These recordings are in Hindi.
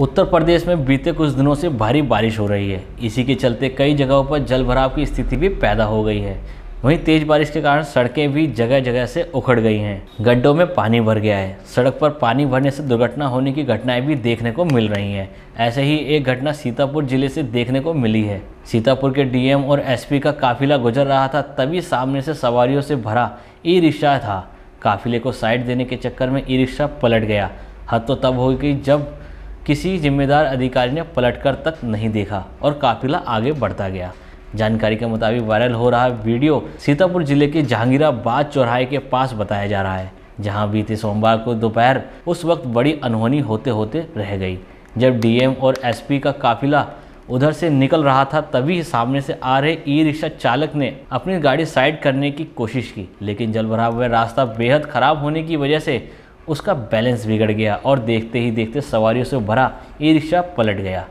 उत्तर प्रदेश में बीते कुछ दिनों से भारी बारिश हो रही है इसी के चलते कई जगहों पर जल भराव की स्थिति भी पैदा हो गई है वहीं तेज बारिश के कारण सड़कें भी जगह जगह से उखड़ गई हैं गड्ढों में पानी भर गया है सड़क पर पानी भरने से दुर्घटना होने की घटनाएं भी देखने को मिल रही हैं ऐसे ही एक घटना सीतापुर जिले से देखने को मिली है सीतापुर के डीएम और एसपी का काफिला गुजर रहा था तभी सामने से सवारियों से भरा ई रिक्शा था काफिले को साइड देने के चक्कर में ई रिक्शा पलट गया हद तो तब हो गई जब किसी जिम्मेदार अधिकारी ने पलटकर तक नहीं देखा और काफिला आगे बढ़ता गया जानकारी के मुताबिक वायरल हो रहा वीडियो सीतापुर जिले के जहांगीराबाद चौराहे के पास बताया जा रहा है जहां बीते सोमवार को दोपहर उस वक्त बड़ी अनहोनी होते होते रह गई जब डीएम और एसपी का काफिला उधर से निकल रहा था तभी सामने से आ रहे ई रिक्शा चालक ने अपनी गाड़ी साइड करने की कोशिश की लेकिन जलभराव हुआ रास्ता बेहद खराब होने की वजह से उसका बैलेंस बिगड़ गया और देखते ही देखते सवारियों से भरा ई रिक्शा पलट गया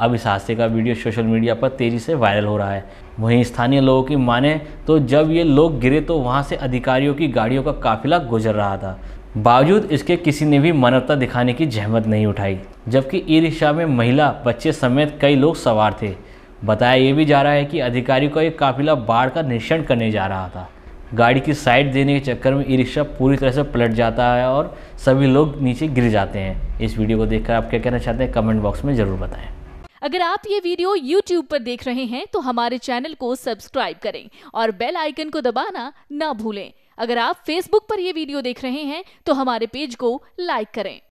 अब इस हादसे का वीडियो सोशल मीडिया पर तेज़ी से वायरल हो रहा है वहीं स्थानीय लोगों की माने तो जब ये लोग गिरे तो वहाँ से अधिकारियों की गाड़ियों का काफिला गुजर रहा था बावजूद इसके किसी ने भी मानवता दिखाने की जहमत नहीं उठाई जबकि ई रिक्शा में महिला बच्चे समेत कई लोग सवार थे बताया ये भी जा रहा है कि अधिकारियों का एक काफिला बाढ़ का निरीक्षण करने जा रहा था गाड़ी की साइड देने के चक्कर में ई रिक्शा पूरी तरह से पलट जाता है और सभी लोग नीचे गिर जाते हैं इस वीडियो को देखकर आप क्या कहना चाहते हैं कमेंट बॉक्स में ज़रूर बताएं अगर आप ये वीडियो YouTube पर देख रहे हैं तो हमारे चैनल को सब्सक्राइब करें और बेल आइकन को दबाना ना भूलें अगर आप Facebook पर यह वीडियो देख रहे हैं तो हमारे पेज को लाइक करें